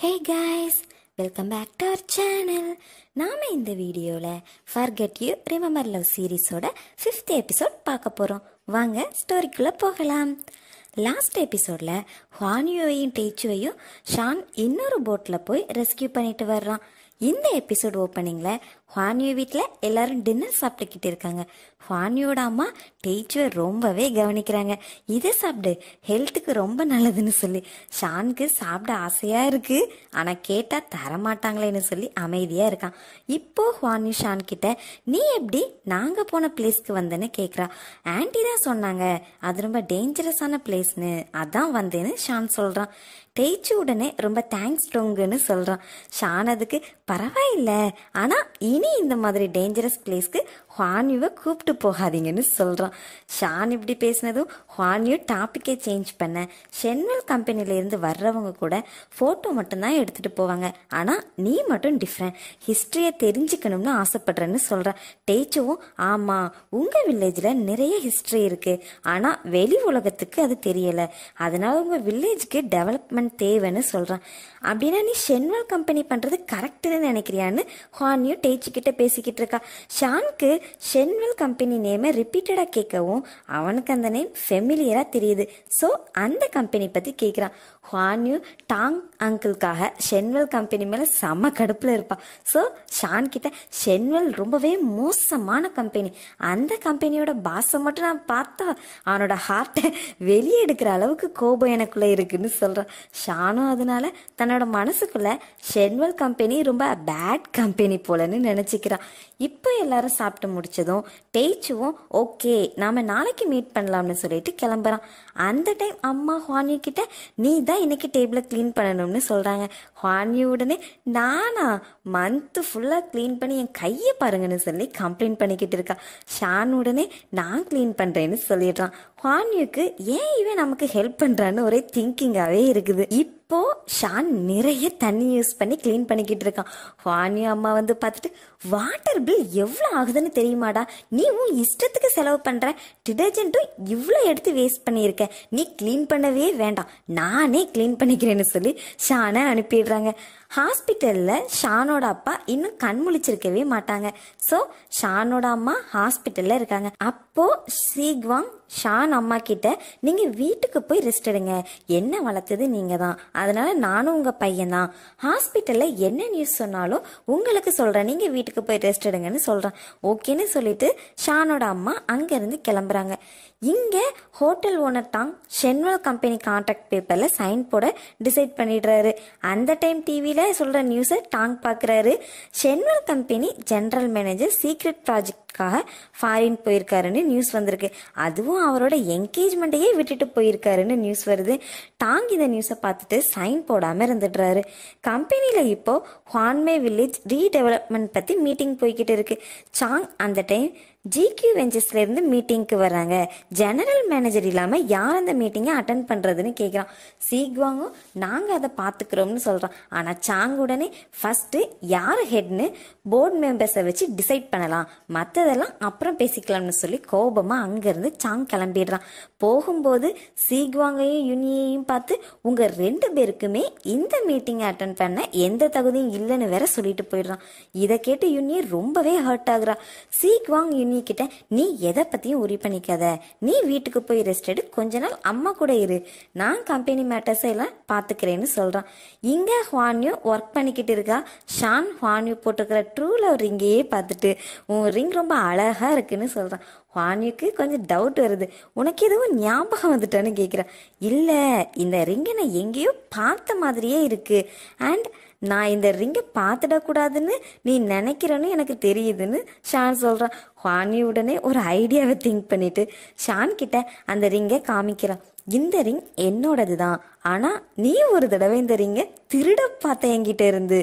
hey guys welcome back to our channel நாம் இந்த வீடியோவில் ஃபர்கெட் யூ ரிமம்பர் லவ் சீரீஸோட ஃபிஃப்த் எபிசோட் பார்க்க போகிறோம் வாங்க ஸ்டோரிக்குள்ளே போகலாம் லாஸ்ட் எபிசோடில் ஹானியோவையும் டேச்சுவையும் ஷான் இன்னொரு போட்டில் போய் ரெஸ்கியூ பண்ணிட்டு வர்றான் இந்த எபிசோட் ஓப்பனிங்கில் ஹுவான்யூ வீட்டில் எல்லாரும் டின்னர் சாப்பிட்டுக்கிட்டு இருக்காங்க ஹுவான்யூட அம்மா டெய்ச்சுவை ரொம்பவே கவனிக்கிறாங்க இதை சாப்பிடு ஹெல்த்துக்கு ரொம்ப நல்லதுன்னு சொல்லி ஷானுக்கு சாப்பிட ஆசையாக இருக்குது ஆனால் கேட்டால் தரமாட்டாங்களேன்னு சொல்லி அமைதியாக இருக்கான் இப்போ ஹுவான்யூ ஷான் கிட்ட நீ எப்படி நாங்கள் போன பிளேஸ்க்கு வந்தேன்னு கேட்குறா ஆன்டி தான் சொன்னாங்க அது ரொம்ப டேஞ்சரஸான பிளேஸ்னு அதான் வந்தேன்னு ஷான் சொல்கிறான் டேச்சு உடனே ரொம்ப தேங்க்ஸ் டோங்குன்னு சொல்கிறான் ஷான் அதுக்கு பரவாயில்ல ஆனால் இனி இந்த மாதிரி டேஞ்சரஸ் பிளேஸ்க்கு ஹுவான்யூவை கூப்பிட்டு போகாதீங்கன்னு சொல்கிறான் ஷான் இப்படி பேசினதும் ஹுவான்யூ டாப்பிக்கே சேஞ்ச் பண்ண ஷென்வெல் கம்பெனிலேருந்து வர்றவங்க கூட ஃபோட்டோ மட்டும்தான் எடுத்துகிட்டு போவாங்க ஆனால் நீ மட்டும் டிஃப்ரெண்ட் ஹிஸ்ட்ரியை தெரிஞ்சுக்கணும்னு ஆசைப்படுறேன்னு சொல்கிறேன் டேச்சவும் ஆமாம் உங்கள் வில்லேஜில் நிறைய ஹிஸ்ட்ரி இருக்குது ஆனால் வெளி உலகத்துக்கு அது தெரியலை அதனால் உங்கள் வில்லேஜுக்கு டெவலப்மெண்ட் தேவைன்னு சொல்கிறேன் அப்படின்னா நீ ஷென்வெல் கம்பெனி பண்ணுறது கரெக்டுன்னு நினைக்கிறியான்னு ஹுவான்யூ டேச்சு வச்சுக்கிட்டு பேசிக்கிட்டு இருக்கா ஷான்க்கு ஷென்வெல் கம்பெனி நேமை ரிப்பீட்டடாக கேட்கவும் அவனுக்கு அந்த நேம் ஃபெமிலியராக தெரியுது ஸோ அந்த கம்பெனி பற்றி கேட்குறான் ஹுவான்யூ டாங் அங்கிள்காக ஷென்வெல் கம்பெனி மேலே செம கடுப்பில் இருப்பான் ஸோ ஷான் கிட்ட ஷென்வெல் ரொம்பவே மோசமான கம்பெனி அந்த கம்பெனியோட பாசம் மட்டும் நான் பார்த்தா அவனோட ஹார்ட்டை வெளியே எடுக்கிற அளவுக்கு கோபம் எனக்குள்ளே இருக்குன்னு சொல்கிறான் ஷானும் அதனால தன்னோட மனசுக்குள்ளே ஷென்வெல் கம்பெனி ரொம்ப பேட் கம்பெனி போலன்னு நினைச்சு நினச்சிக்கிறான் இப்போ எல்லாரும் சாப்பிட்டு முடிச்சதும் டேச்சுவும் ஓகே நாம நாளைக்கு மீட் பண்ணலாம்னு சொல்லிட்டு கிளம்புறான் அந்த டைம் அம்மா ஹானியூ கிட்ட நீ தான் இன்னைக்கு டேபிளை க்ளீன் பண்ணணும்னு சொல்றாங்க ஹானியூ உடனே நானா மந்த் ஃபுல்லா க்ளீன் பண்ணி என் கையை பாருங்கன்னு சொல்லி கம்ப்ளைண்ட் பண்ணிக்கிட்டு இருக்கா ஷான் உடனே நான் கிளீன் பண்றேன்னு சொல்லிடுறான் ஹான்யூக்கு ஏன் இவன் நமக்கு ஹெல்ப் பண்றான்னு ஒரே திங்கிங்காகவே இருக்குது இப்ப இப்போ ஷான் நிறைய தண்ணி யூஸ் பண்ணி க்ளீன் பண்ணிக்கிட்டு இருக்கான் வாணி அம்மா வந்து பார்த்துட்டு வாட்டர் பில் எவ்வளோ ஆகுதுன்னு தெரியுமாடா நீ உன் இஷ்டத்துக்கு செலவு பண்ணுற டிடர்ஜென்ட்டும் இவ்வளோ எடுத்து வேஸ்ட் பண்ணியிருக்க நீ க்ளீன் பண்ணவே வேண்டாம் நானே க்ளீன் பண்ணிக்கிறேன்னு சொல்லி ஷானை அனுப்பிடுறாங்க ஹாஸ்பிட்டலில் ஷானோட அப்பா இன்னும் கண் முழிச்சிருக்கவே மாட்டாங்க ஸோ ஷானோட அம்மா ஹாஸ்பிட்டலில் இருக்காங்க அப்போது சீக்வாங் ஷான் அம்மா கிட்ட நீங்கள் வீட்டுக்கு போய் ரெஸ்ட் எடுங்க என்ன வளர்த்தது நீங்கள் தான் அதனால நானும் உங்கள் பையன் தான் ஹாஸ்பிட்டலில் என்ன நியூஸ் சொன்னாலும் உங்களுக்கு சொல்கிறேன் நீங்கள் வீட்டுக்கு போய் ரெஸ்ட் எடுங்கன்னு சொல்கிறேன் ஓகேன்னு சொல்லிட்டு ஷானோட அம்மா அங்கேருந்து கிளம்புறாங்க இங்கே hotel owner Tang Shenwell company contract பேப்பரில் சைன் போட டிசைட் பண்ணிடுறாரு அந்த டைம் டிவியில் சொல்கிற நியூஸை டாங் பாக்குறாரு Shenwell company general manager secret project ஸ்டடீஸ்க்காக ஃபாரின் போயிருக்காருன்னு நியூஸ் வந்திருக்கு அதுவும் அவரோட என்கேஜ்மெண்ட்டையே விட்டுட்டு போயிருக்காருன்னு நியூஸ் வருது டாங் இந்த நியூஸை பார்த்துட்டு சைன் போடாமல் இருந்துடுறாரு கம்பெனியில் இப்போது ஹான்மே வில்லேஜ் ரீடெவலப்மெண்ட் பற்றி மீட்டிங் போய்கிட்டு இருக்கு சாங் அந்த டைம் ஜிக்யூ வெஞ்சர்ஸ்லேருந்து மீட்டிங்க்கு வராங்க ஜெனரல் மேனேஜர் இல்லாமல் யார் அந்த மீட்டிங்கை அட்டன் பண்ணுறதுன்னு கேட்குறான் சீக்வாங்கும் நாங்கள் அதை பார்த்துக்குறோம்னு சொல்கிறோம் ஆனால் சாங் உடனே ஃபஸ்ட்டு யார் ஹெட்னு போர்டு மெம்பர்ஸை வச்சு டிசைட் பண்ணலாம் மற்றதெல்லாம் அப்புறம் பேசிக்கலாம்னு சொல்லி கோபமாக அங்கேருந்து சாங் கிளம்பிடுறான் போகும்போது சீக்வாங்கையும் யுனியையும் பார்த்து உங்கள் ரெண்டு பேருக்குமே இந்த மீட்டிங்கை அட்டன் பண்ண எந்த தகுதியும் இல்லைன்னு வேற சொல்லிட்டு போயிடுறான் இதை கேட்டு யுனியை ரொம்பவே ஹர்ட் ஆகுறான் சீக்வாங் யுனி நீ கிட்ட நீ எதை பத்தியும் உரி பண்ணிக்காத நீ வீட்டுக்கு போய் ரெஸ்ட் எடு கொஞ்ச நாள் அம்மா கூட இரு நான் கம்பெனி மேட்டர்ஸ் எல்லாம் பாத்துக்கிறேன்னு சொல்றான் இங்க ஹுவான்யூ ஒர்க் பண்ணிக்கிட்டு இருக்கா ஷான் ஹுவான்யூ போட்டிருக்கிற ட்ரூ லவ் ரிங்கையே பார்த்துட்டு உன் ரிங் ரொம்ப அழகா இருக்குன்னு சொல்றான் ஹானிக்கு கொஞ்சம் டவுட் வருது உனக்கு எதுவும் ஞாபகம் வந்துட்டான்னு கேட்குறான் இல்லை இந்த ரிங்கை நான் எங்கேயோ பார்த்த மாதிரியே இருக்குது அண்ட் நான் இந்த ரிங்கை பார்த்துடக்கூடாதுன்னு நீ நினைக்கிறேன்னு எனக்கு தெரியுதுன்னு ஷான் சொல்கிறான் ஹானி உடனே ஒரு ஐடியாவை திங்க் பண்ணிட்டு ஷான் கிட்ட அந்த ரிங்கை காமிக்கிறான் இந்த ரிங் என்னோடது தான் ஆனால் நீ ஒரு தடவை இந்த ரிங்கை திருட பார்த்த என்கிட்ட இருந்து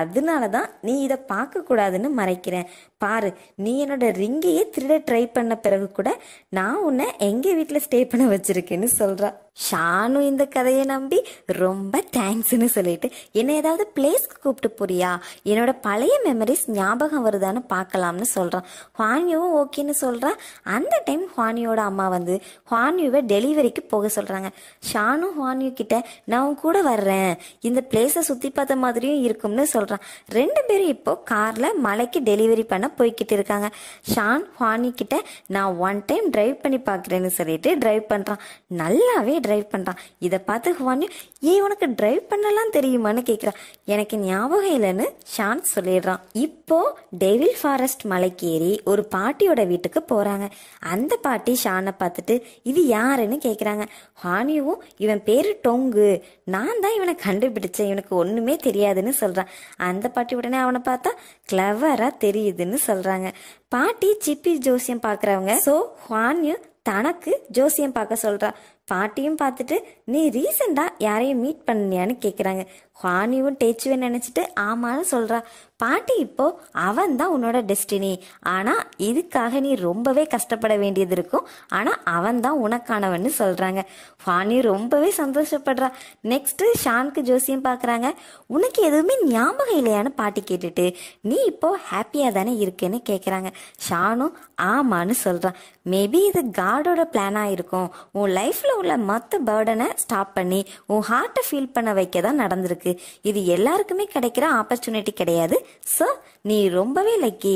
அதனால தான் நீ இதை பார்க்கக்கூடாதுன்னு மறைக்கிறேன் பாரு நீ என்னோட ரிங்கையே திருட ட்ரை பண்ண பிறகு கூட நான் உன்னை எங்கள் வீட்டில் ஸ்டே பண்ண வச்சுருக்கேன்னு சொல்கிறா ஷானு இந்த கதையை நம்பி ரொம்ப தேங்க்ஸ்னு சொல்லிட்டு என்னை ஏதாவது பிளேஸ்க்கு கூப்பிட்டு போறியா என்னோட பழைய மெமரிஸ் ஞாபகம் வருதான்னு பார்க்கலாம்னு சொல்கிறான் ஹுவான்யூவும் ஓகேன்னு சொல்றா அந்த டைம் ஹுவானியோட அம்மா வந்து ஹுவானியுவை டெலிவரிக்கு போக சொல்கிறாங்க ஷானு ஹுவான்யூக்கு கிட்ட நான் கூட வர்றேன் இந்த பிளேஸை சுத்தி பார்த்த மாதிரியும் இருக்கும்னு சொல்றான் ரெண்டு பேரும் இப்போ கார்ல மலைக்கு டெலிவரி பண்ண போய்கிட்டு இருக்காங்க ஷான் ஹானி கிட்ட நான் ஒன் டைம் டிரைவ் பண்ணி பார்க்குறேன்னு சொல்லிட்டு டிரைவ் பண்றான் நல்லாவே டிரைவ் பண்றான் இதை பார்த்து ஹானி ஏ உனக்கு டிரைவ் பண்ணலாம் தெரியுமான்னு கேட்குறான் எனக்கு ஞாபகம் இல்லைன்னு ஷான் சொல்லிடுறான் இப்போ டெவில் ஃபாரஸ்ட் மலைக்கு ஏறி ஒரு பாட்டியோட வீட்டுக்கு போறாங்க அந்த பாட்டி ஷானை பார்த்துட்டு இது யாருன்னு கேட்குறாங்க ஹானியும் இவன் பேரு டோ டொங்கு நான் தான் இவனை கண்டுபிடிச்சேன் இவனுக்கு ஒன்றுமே தெரியாதுன்னு சொல்கிறான் அந்த பாட்டி உடனே அவனை பார்த்தா கிளவராக தெரியுதுன்னு சொல்கிறாங்க பாட்டி சிப்பி ஜோசியம் பார்க்குறவங்க ஸோ ஹான்யு தனக்கு ஜோசியம் பார்க்க சொல்கிறான் பாட்டியும் பார்த்துட்டு நீ ரீசெண்டாக யாரையும் மீட் பண்ணியான்னு கேட்குறாங்க ஹானியும் டேச்சுவேன் நினச்சிட்டு ஆமான்னு சொல்கிறா பாட்டி இப்போ அவன் தான் உன்னோட டெஸ்டினி ஆனால் இதுக்காக நீ ரொம்பவே கஷ்டப்பட வேண்டியது இருக்கும் ஆனால் அவன் தான் உனக்கானவன்னு சொல்கிறாங்க ஹானி ரொம்பவே சந்தோஷப்படுறா நெக்ஸ்ட்டு ஷான்க்கு ஜோசியம் பார்க்குறாங்க உனக்கு எதுவுமே ஞாபகம் இல்லையான்னு பாட்டி கேட்டுட்டு நீ இப்போ ஹாப்பியாக தானே இருக்குன்னு கேட்குறாங்க ஷானும் ஆமான்னு சொல்கிறான் மேபி இது காடோட பிளானாக இருக்கும் உன் லைஃப்பில் உள்ள மற்ற பேர்டனை ஸ்டாப் பண்ணி உன் ஹார்ட்டை ஃபீல் பண்ண வைக்க தான் நடந்திருக்கு இது எல்லாருக்குமே கிடைக்கிற ஆப்பர்ச்சுனிட்டி கிடையாது ஸோ நீ ரொம்பவே லக்கி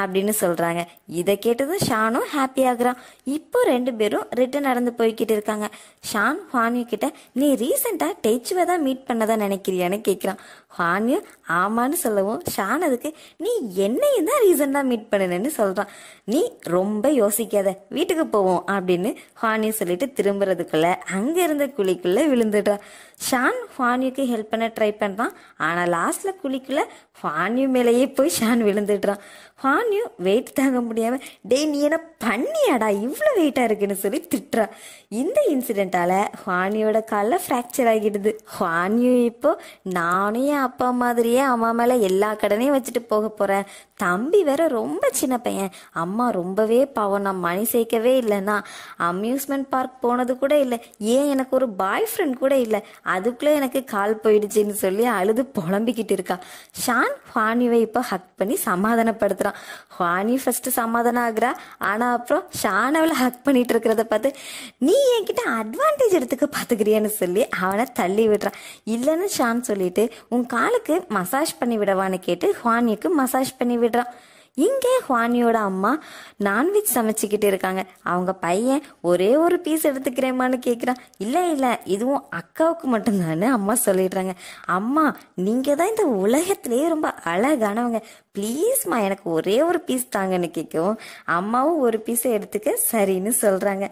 அப்படின்னு சொல்கிறாங்க இதை கேட்டதும் ஷானும் ஹாப்பி ஆகுறான் இப்போ ரெண்டு பேரும் ரிட்டன் நடந்து போய்கிட்டு இருக்காங்க ஷான் ஹானியு கிட்ட நீ ரீசெண்டாக டெச்சுவை தான் மீட் பண்ணதான் நினைக்கிறியான்னு கேட்குறான் ஹானியு ஆமான்னு சொல்லவும் ஷான் அதுக்கு நீ என்னையும் தான் ரீசெண்டாக மீட் பண்ணுனேன்னு சொல்கிறான் நீ ரொம்ப யோசிக்காத வீட்டுக்கு போவோம் அப்படின்னு ஹானியு சொல்லிட்டு திரும்புறது போகிறதுக்குள்ளே அங்கே இருந்த குழிக்குள்ளே விழுந்துட்டான் ஷான் ஃபானியுக்கு ஹெல்ப் பண்ண ட்ரை பண்ணுறான் ஆனால் லாஸ்ட்டில் குளிக்கல ஃபான்யூ மேலேயே போய் ஷான் விழுந்துடுறான் ஃபான்யூ வெயிட் தாங்க முடியாமல் டே நீ என்ன பண்ணியாடா இவ்வளோ வெயிட்டாக இருக்குன்னு சொல்லி திட்டுறா இந்த இன்சிடெண்டால் ஃபானியோட காலில் ஃப்ராக்சர் ஆகிடுது ஃபான்யூ இப்போ நானும் என் அப்பா மாதிரியே அம்மா மேலே எல்லா கடனையும் வச்சுட்டு போக போகிறேன் தம்பி வேற ரொம்ப சின்ன பையன் அம்மா ரொம்பவே பாவம் நான் மணி சேர்க்கவே இல்லைன்னா அம்யூஸ்மெண்ட் பார்க் போனது கூட இல்லை ஏன் எனக்கு ஒரு பாய் ஃப்ரெண்ட் கூட இல்லை அதுக்குள்ளே எனக்கு கால் போயிடுச்சுன்னு சொல்லி அழுது புலம்பிக்கிட்டு இருக்கா ஷான் ஹுவானிவை இப்போ ஹக் பண்ணி சமாதானப்படுத்துகிறான் ஹுவானி ஃபஸ்ட்டு சமாதானம் ஆகுறா ஆனால் அப்புறம் ஷான் அவளை ஹக் பண்ணிட்டு இருக்கிறத பார்த்து நீ என்கிட்ட அட்வான்டேஜ் எடுத்துக்க பார்த்துக்கிறியான்னு சொல்லி அவனை தள்ளி விடுறான் இல்லைன்னு ஷான் சொல்லிட்டு உன் காலுக்கு மசாஜ் பண்ணி விடவான்னு கேட்டு ஹுவானிக்கு மசாஜ் பண்ணி விடுறான் இங்கே ஹுவானியோட அம்மா நான்வெஜ் சமைச்சிக்கிட்டு இருக்காங்க அவங்க பையன் ஒரே ஒரு பீஸ் எடுத்துக்கிறேம்மான்னு கேட்குறான் இல்லை இல்லை இதுவும் அக்காவுக்கு மட்டும்தானு அம்மா சொல்லிடுறாங்க அம்மா நீங்கள் தான் இந்த உலகத்திலேயே ரொம்ப அழகானவங்க ப்ளீஸ்மா எனக்கு ஒரே ஒரு பீஸ் தாங்கன்னு கேட்கவும் அம்மாவும் ஒரு பீஸை எடுத்துக்க சரின்னு சொல்கிறாங்க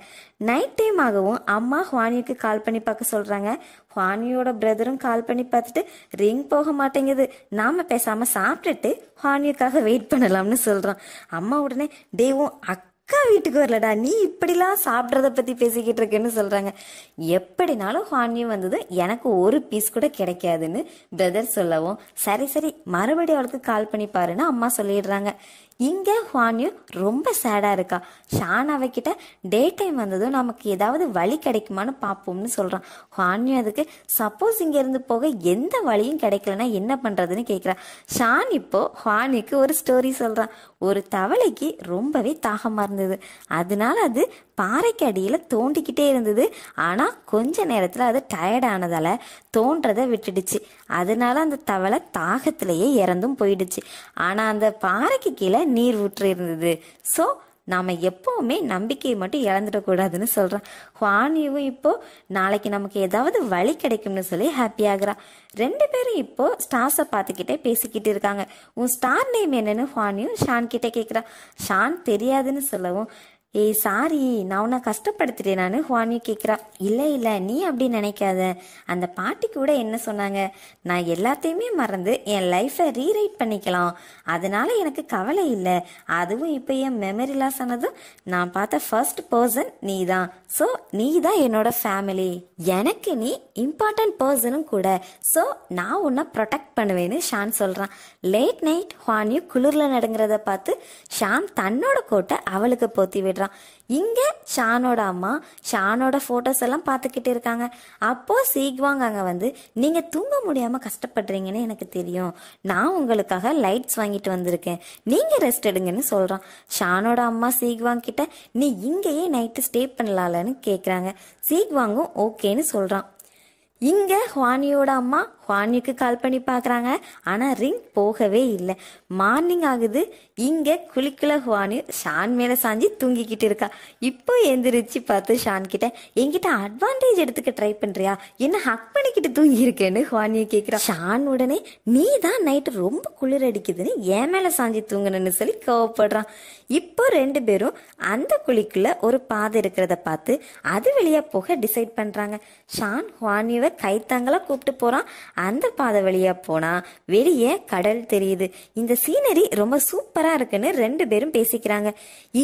நைட் டைம் ஆகவும் அம்மா ஹுவானியுக்கு கால் பண்ணி பார்க்க சொல்கிறாங்க ஹுவானியோட பிரதரும் கால் பண்ணி பார்த்துட்டு ரிங் போக மாட்டேங்குது நாம் பேசாமல் சாப்பிட்டுட்டு ஹுவானியுக்காக வெயிட் பண்ணலாம்னு சொல்றோம் அம்மா உடனே டேவும் அக்கா வீட்டுக்கு வரலடா நீ இப்படிலாம் சாப்பிட்றத பற்றி பேசிக்கிட்டு இருக்கேன்னு சொல்கிறாங்க எப்படினாலும் ஹுவானியும் வந்தது எனக்கு ஒரு பீஸ் கூட கிடைக்காதுன்னு பிரதர் சொல்லவும் சரி சரி மறுபடியும் அவளுக்கு கால் பண்ணி பாருன்னு அம்மா சொல்லிடுறாங்க இங்கே ஹுவான்யூ ரொம்ப சேடாக இருக்கா ஷான் அவகிட்ட டே டைம் வந்ததும் நமக்கு ஏதாவது வழி கிடைக்குமான்னு பார்ப்போம்னு சொல்கிறான் ஹுவான்யூ அதுக்கு சப்போஸ் இங்கேருந்து போக எந்த வழியும் கிடைக்கலன்னா என்ன பண்ணுறதுன்னு கேட்குறான் ஷான் இப்போது ஹுவான்யூக்கு ஒரு ஸ்டோரி சொல்கிறான் ஒரு தவளைக்கு ரொம்பவே தாகமாக இருந்தது அதனால அது பாறைக்கு அடியில் தோண்டிக்கிட்டே இருந்தது ஆனால் கொஞ்ச நேரத்தில் அது டயர்டானதால் தோன்றதை விட்டுடுச்சு அதனால அந்த தவளை தாகத்திலேயே இறந்தும் போயிடுச்சு ஆனால் அந்த பாறைக்கு கீழே நீர் ஊற்று இருந்தது ஸோ நாம் எப்போவுமே நம்பிக்கையை மட்டும் இழந்துடக்கூடாதுன்னு சொல்கிறான் ஹுவானியும் இப்போது நாளைக்கு நமக்கு ஏதாவது வழி கிடைக்கும்னு சொல்லி ஹாப்பியாகிறான் ரெண்டு பேரும் இப்போது ஸ்டார்ஸை பார்த்துக்கிட்டே பேசிக்கிட்டு இருக்காங்க உன் ஸ்டார் நேம் என்னன்னு ஹுவானியும் ஷான் கிட்டே கேட்குறான் ஷான் தெரியாதுன்னு சொல்லவும் ஏய் சாரி நான் உன்னை கஷ்டப்படுத்திட்டேன் நான் ஹுவானியூ கேட்குறா இல்லை இல்லை நீ அப்படி நினைக்காத அந்த பாட்டி கூட என்ன சொன்னாங்க நான் எல்லாத்தையுமே மறந்து என் லைஃப்பை ரீரைட் பண்ணிக்கலாம் அதனால எனக்கு கவலை இல்லை அதுவும் இப்போ என் மெமரி லாஸ் ஆனதும் நான் பார்த்த ஃபர்ஸ்ட் பர்சன் நீ தான் ஸோ நீ தான் என்னோட ஃபேமிலி எனக்கு நீ இம்பார்ட்டன்ட் பர்சனும் கூட ஸோ நான் உன்னை ப்ரொடெக்ட் பண்ணுவேன்னு ஷான் சொல்கிறான் லேட் நைட் ஹுவானியூ குளிரில் நடுங்கிறத பார்த்து ஷான் தன்னோட கோட்டை அவளுக்கு போத்தி விடுறான் போயிடுறான் இங்கே ஷானோட அம்மா ஷானோட ஃபோட்டோஸ் எல்லாம் பார்த்துக்கிட்டு இருக்காங்க அப்போது சீக்வாங்க அங்கே வந்து நீங்கள் தூங்க முடியாமல் கஷ்டப்படுறீங்கன்னு எனக்கு தெரியும் நான் உங்களுக்காக லைட்ஸ் வாங்கிட்டு வந்திருக்கேன் நீங்கள் ரெஸ்ட் எடுங்கன்னு சொல்கிறான் ஷானோட அம்மா சீக்வாங் கிட்ட நீ இங்கேயே நைட்டு ஸ்டே பண்ணலாம்லன்னு கேட்குறாங்க சீக்வாங்கும் ஓகேன்னு சொல்கிறான் இங்கே ஹுவானியோட அம்மா குவான்யுக்கு கால் பண்ணி பார்க்குறாங்க ஆனால் ரிங் போகவே இல்லை மார்னிங் ஆகுது இங்கே குளிக்குல குவான்யு ஷான் மேலே சாஞ்சி தூங்கிக்கிட்டு இருக்கா இப்போ எந்திரிச்சு பார்த்து ஷான் கிட்ட என்கிட்ட அட்வான்டேஜ் எடுத்துக்க ட்ரை பண்ணுறியா என்ன ஹக் பண்ணிக்கிட்டு தூங்கியிருக்கேன்னு குவான்யு கேட்குறா ஷான் உடனே நீ தான் நைட்டு ரொம்ப குளிர் அடிக்குதுன்னு என் மேலே சாஞ்சி தூங்கணும்னு சொல்லி கோவப்படுறான் இப்போ ரெண்டு பேரும் அந்த குழிக்குள்ள ஒரு பாதை இருக்கிறத பார்த்து அது வழியாக போக டிசைட் பண்ணுறாங்க ஷான் குவான்யுவை கைத்தாங்களாக கூப்பிட்டு போகிறான் அந்த பாதை வழியாக போனால் வெளியே கடல் தெரியுது இந்த சீனரி ரொம்ப சூப்பராக இருக்குன்னு ரெண்டு பேரும் பேசிக்கிறாங்க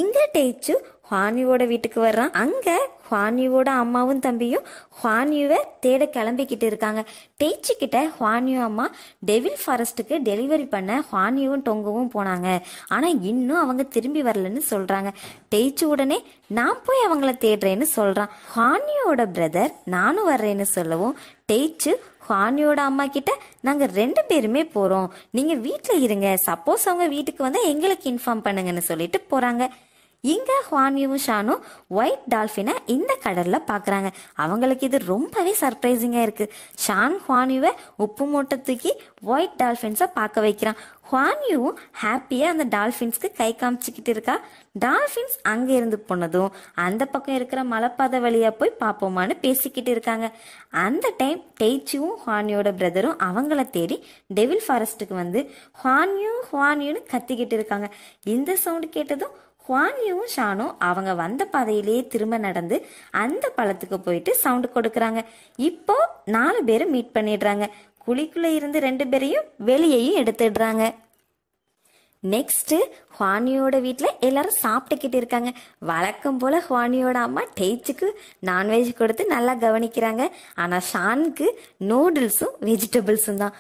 இங்கே டேச்சு ஹானியோட வீட்டுக்கு வர்றான் அங்கே ஹுவான்யூவோட அம்மாவும் தம்பியும் ஹுவான்யூவை தேட கிளம்பிக்கிட்டு இருக்காங்க டேச்சு கிட்ட ஹுவான்யூ அம்மா டெவில் ஃபாரஸ்ட்டுக்கு டெலிவரி பண்ண ஹுவான்யூவும் டொங்கவும் போனாங்க ஆனால் இன்னும் அவங்க திரும்பி வரலன்னு சொல்கிறாங்க டேச்சு உடனே நான் போய் அவங்கள தேடுறேன்னு சொல்கிறான் ஹுவான்யூவோட பிரதர் நானும் வர்றேன்னு சொல்லவும் டேச்சு ஹானியோட அம்மா கிட்ட நாங்கள் ரெண்டு பேருமே போகிறோம் நீங்கள் வீட்டில் இருங்க சப்போஸ் அவங்க வீட்டுக்கு வந்தால் எங்களுக்கு இன்ஃபார்ம் பண்ணுங்கன்னு சொல்லிட்டு போகிறாங்க இங்கே ஹுவான்யூவும் ஷானும் ஒயிட் டால்ஃபினை இந்த கடலில் பார்க்குறாங்க அவங்களுக்கு இது ரொம்பவே சர்ப்ரைசிங்காக இருக்குது ஷான் ஹுவான்யூவை உப்பு மூட்டை தூக்கி ஒயிட் டால்ஃபின்ஸை பார்க்க வைக்கிறான் ஹுவான்யூவும் ஹாப்பியாக அந்த டால்ஃபின்ஸ்க்கு கை காமிச்சிக்கிட்டு இருக்கா டால்ஃபின்ஸ் அங்கே இருந்து போனதும் அந்த பக்கம் இருக்கிற மலைப்பாதை வழியாக போய் பார்ப்போமான்னு பேசிக்கிட்டு இருக்காங்க அந்த டைம் டெய்ச்சியும் ஹுவான்யூட பிரதரும் அவங்கள தேடி டெவில் ஃபாரஸ்ட்டுக்கு வந்து ஹுவான்யூ ஹுவான்யூன்னு கத்திக்கிட்டு இருக்காங்க இந்த சவுண்டு கேட்டதும் குவான்யூவும் ஷானும் அவங்க வந்த பாதையிலேயே திரும்ப நடந்து அந்த பழத்துக்கு போயிட்டு சவுண்டு கொடுக்குறாங்க இப்போ நாலு பேரும் மீட் பண்ணிடுறாங்க குழிக்குள்ளே இருந்து ரெண்டு பேரையும் வெளியையும் எடுத்துடுறாங்க நெக்ஸ்ட்டு ஹுவானியோட வீட்டில் எல்லாரும் சாப்பிட்டுக்கிட்டு இருக்காங்க வழக்கம் போல் ஹுவானியோட அம்மா டேச்சுக்கு நான்வெஜ் கொடுத்து நல்லா கவனிக்கிறாங்க ஆனால் ஷானுக்கு நூடுல்ஸும் வெஜிடபிள்ஸும் தான்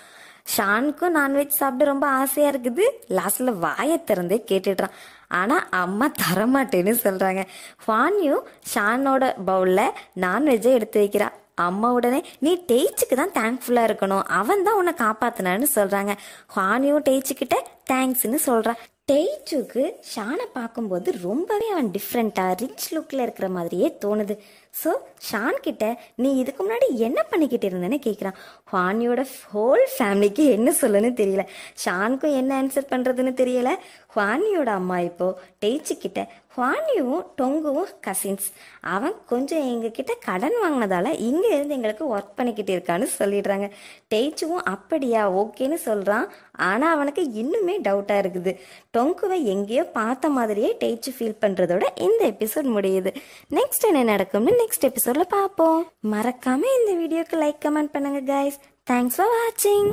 ஷானுக்கும் நான்வெஜ் சாப்பிட ரொம்ப ஆசையாக இருக்குது லாஸ்ட்டில் வாயை திறந்து கேட்டுடுறான் ஆனால் அம்மா தரமாட்டேன்னு சொல்கிறாங்க ஃபான்யூ ஷானோட பவுலில் நான்வெஜ்ஜை எடுத்து வைக்கிறா அம்மா உடனே நீ டெய்ச்சுக்கு தான் தேங்க்ஃபுல்லாக இருக்கணும் அவன் தான் உன்னை காப்பாத்தினான்னு சொல்கிறாங்க ஃபானியும் டெய்ச்சிக்கிட்ட தேங்க்ஸ்னு சொல்கிறான் டெய்ச்சுக்கு ஷானை பார்க்கும்போது ரொம்பவே அவன் டிஃப்ரெண்ட்டாக ரிச் லுக்கில் இருக்கிற மாதிரியே தோணுது ஸோ ஷான் கிட்ட நீ இதுக்கு முன்னாடி என்ன பண்ணிக்கிட்டு இருந்தேன்னு கேட்குறான் ஹுவானியோட ஹோல் ஃபேமிலிக்கு என்ன சொல்லுன்னு தெரியல ஷானுக்கும் என்ன ஆன்சர் பண்ணுறதுன்னு தெரியல ஹுவானியோட அம்மா இப்போ டெய்ச்சி ஹுவானியும் டொங்குவும் கசின்ஸ் அவன் கொஞ்சம் எங்ககிட்ட கடன் வாங்கினதால இங்கே இருந்து எங்களுக்கு ஒர்க் பண்ணிக்கிட்டு இருக்கான்னு சொல்லிடுறாங்க டெய்ச்சுவும் அப்படியா ஓகேன்னு சொல்கிறான் ஆனால் அவனுக்கு இன்னுமே டவுட்டாக இருக்குது டொங்குவை எங்கேயோ பார்த்த மாதிரியே டெய்ச்சு ஃபீல் பண்ணுறதோட இந்த எபிசோட் முடியுது நெக்ஸ்ட் என்ன நடக்கும்னு நெக்ஸ்ட் எபிசோட்ல பார்ப்போம் மறக்காம இந்த வீடியோக்கு லைக் கமெண்ட் பண்ணுங்க கைஸ் தேங்க்ஸ் ஃபார் வாட்சிங்